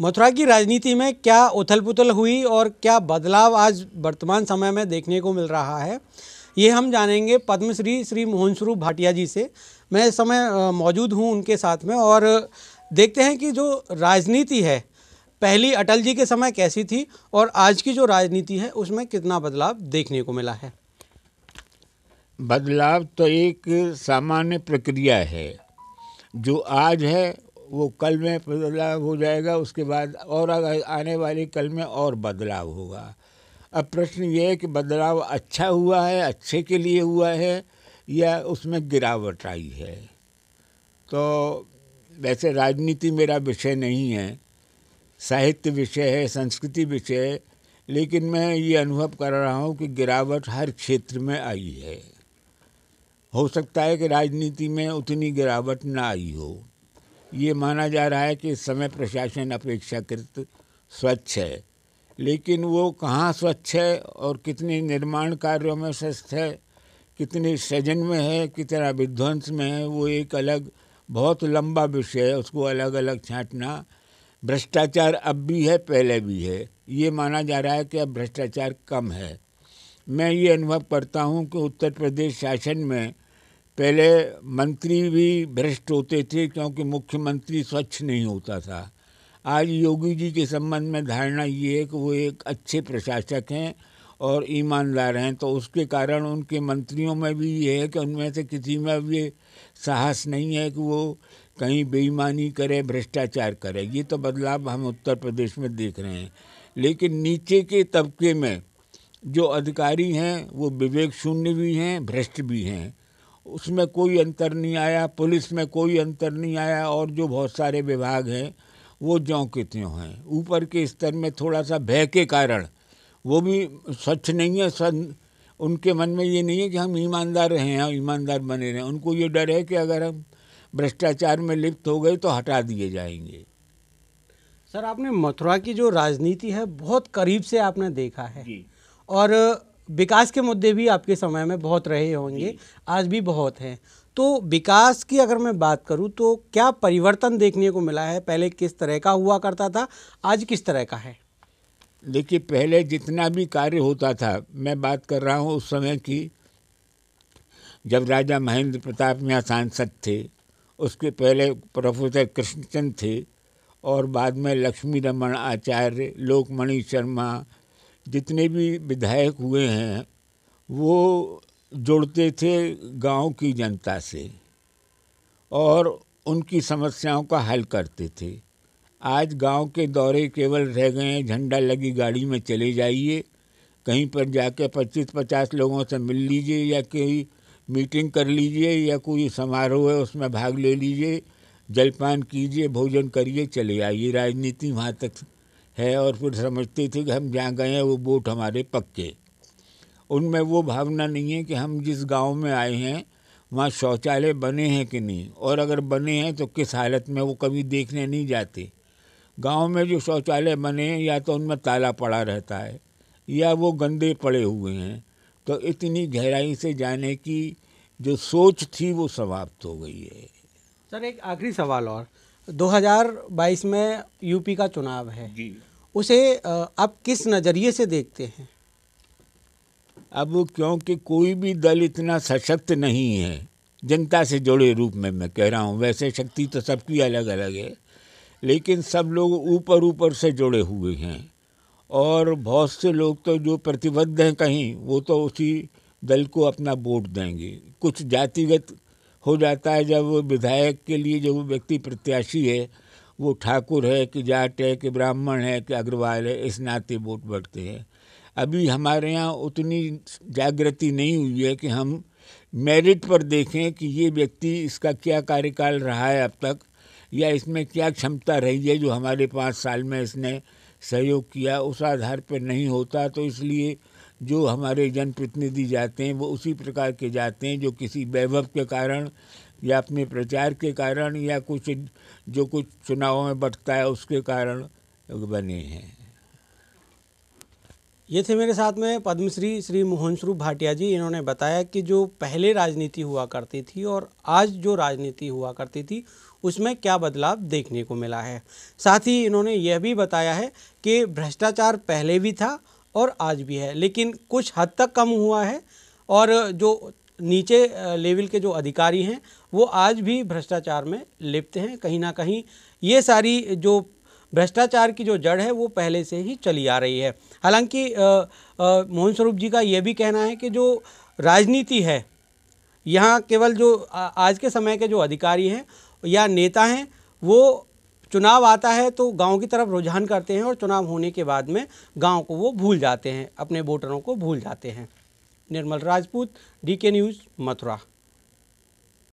मथुरा की राजनीति में क्या उथल पुथल हुई और क्या बदलाव आज वर्तमान समय में देखने को मिल रहा है ये हम जानेंगे पद्मश्री श्री मोहन स्वरूप भाटिया जी से मैं इस समय मौजूद हूँ उनके साथ में और देखते हैं कि जो राजनीति है पहली अटल जी के समय कैसी थी और आज की जो राजनीति है उसमें कितना बदलाव देखने को मिला है बदलाव तो एक सामान्य प्रक्रिया है जो आज है वो कल में बदलाव हो जाएगा उसके बाद और आने वाले कल में और बदलाव होगा अब प्रश्न ये है कि बदलाव अच्छा हुआ है अच्छे के लिए हुआ है या उसमें गिरावट आई है तो वैसे राजनीति मेरा विषय नहीं है साहित्य विषय है संस्कृति विषय है लेकिन मैं ये अनुभव कर रहा हूँ कि गिरावट हर क्षेत्र में आई है हो सकता है कि राजनीति में उतनी गिरावट ना आई हो ये माना जा रहा है कि इस समय प्रशासन अपेक्षाकृत स्वच्छ है लेकिन वो कहाँ स्वच्छ है और कितने निर्माण कार्यों में स्वस्थ है कितने सृजन में है कितना विध्वंस में है वो एक अलग बहुत लंबा विषय है उसको अलग अलग छाँटना भ्रष्टाचार अब भी है पहले भी है ये माना जा रहा है कि अब भ्रष्टाचार कम है मैं ये अनुभव करता हूँ कि उत्तर प्रदेश शासन में पहले मंत्री भी भ्रष्ट होते थे क्योंकि मुख्यमंत्री स्वच्छ नहीं होता था आज योगी जी के संबंध में धारणा ये है कि वो एक अच्छे प्रशासक हैं और ईमानदार हैं तो उसके कारण उनके मंत्रियों में भी ये है कि उनमें से किसी में भी साहस नहीं है कि वो कहीं बेईमानी करे भ्रष्टाचार करे ये तो बदलाव हम उत्तर प्रदेश में देख रहे हैं लेकिन नीचे के तबके में जो अधिकारी हैं वो विवेक शून्य भी हैं भ्रष्ट भी हैं उसमें कोई अंतर नहीं आया पुलिस में कोई अंतर नहीं आया और जो बहुत सारे विभाग हैं वो ज्यों के त्यों हैं ऊपर के स्तर में थोड़ा सा भय के कारण वो भी स्वच्छ नहीं है सन उनके मन में ये नहीं है कि हम ईमानदार रहे हैं ईमानदार बने रहें उनको ये डर है कि अगर हम भ्रष्टाचार में लिप्त हो गए तो हटा दिए जाएंगे सर आपने मथुरा की जो राजनीति है बहुत करीब से आपने देखा है और विकास के मुद्दे भी आपके समय में बहुत रहे होंगे आज भी बहुत हैं तो विकास की अगर मैं बात करूं तो क्या परिवर्तन देखने को मिला है पहले किस तरह का हुआ करता था आज किस तरह का है देखिए पहले जितना भी कार्य होता था मैं बात कर रहा हूँ उस समय की जब राजा महेंद्र प्रताप यहाँ सांसद थे उसके पहले प्रोफेसर कृष्णचंद थे और बाद में लक्ष्मी रमन आचार्य लोकमणि शर्मा जितने भी विधायक हुए हैं वो जुड़ते थे गांव की जनता से और उनकी समस्याओं का हल करते थे आज गांव के दौरे केवल रह गए हैं झंडा लगी गाड़ी में चले जाइए कहीं पर जाके पच्चीस पचास लोगों से मिल लीजिए या कोई मीटिंग कर लीजिए या कोई समारोह है उसमें भाग ले लीजिए जलपान कीजिए भोजन करिए चले आइए राजनीति वहाँ तक है और फिर समझती थी कि हम जहाँ गए हैं वो वोट हमारे पक्के उनमें वो भावना नहीं है कि हम जिस गांव में आए हैं वहाँ शौचालय बने हैं कि नहीं और अगर बने हैं तो किस हालत में वो कभी देखने नहीं जाते गांव में जो शौचालय बने हैं या तो उनमें ताला पड़ा रहता है या वो गंदे पड़े हुए हैं तो इतनी गहराई से जाने की जो सोच थी वो समाप्त हो गई है सर एक आखिरी सवाल और 2022 में यूपी का चुनाव है जी उसे आप किस नज़रिए से देखते हैं अब क्योंकि कोई भी दल इतना सशक्त नहीं है जनता से जुड़े रूप में मैं कह रहा हूँ वैसे शक्ति तो सबकी अलग अलग है लेकिन सब लोग ऊपर ऊपर से जुड़े हुए हैं और बहुत से लोग तो जो प्रतिबद्ध हैं कहीं वो तो उसी दल को अपना वोट देंगे कुछ जातिगत हो जाता है जब विधायक के लिए जो व्यक्ति प्रत्याशी है वो ठाकुर है कि जाट है कि ब्राह्मण है कि अग्रवाल है इस नाते वोट बढ़ते हैं अभी हमारे यहाँ उतनी जागृति नहीं हुई है कि हम मेरिट पर देखें कि ये व्यक्ति इसका क्या कार्यकाल रहा है अब तक या इसमें क्या क्षमता रही है जो हमारे पाँच साल में इसने सहयोग किया उस आधार पर नहीं होता तो इसलिए जो हमारे जनप्रतिनिधि जाते हैं वो उसी प्रकार के जाते हैं जो किसी वैभव के कारण या अपने प्रचार के कारण या कुछ जो कुछ चुनावों में बढ़ता है उसके कारण बने हैं ये थे मेरे साथ में पद्मश्री श्री मोहन स्वरूप भाटिया जी इन्होंने बताया कि जो पहले राजनीति हुआ करती थी और आज जो राजनीति हुआ करती थी उसमें क्या बदलाव देखने को मिला है साथ ही इन्होंने यह भी बताया है कि भ्रष्टाचार पहले भी था और आज भी है लेकिन कुछ हद तक कम हुआ है और जो नीचे लेवल के जो अधिकारी हैं वो आज भी भ्रष्टाचार में लिप्त हैं कहीं ना कहीं ये सारी जो भ्रष्टाचार की जो जड़ है वो पहले से ही चली आ रही है हालांकि मोहन स्वरूप जी का ये भी कहना है कि जो राजनीति है यहाँ केवल जो आज के समय के जो अधिकारी हैं या नेता हैं वो चुनाव आता है तो गांव की तरफ रुझान करते हैं और चुनाव होने के बाद में गांव को वो भूल जाते हैं अपने वोटरों को भूल जाते हैं Nirmal Rajput D K news Mathura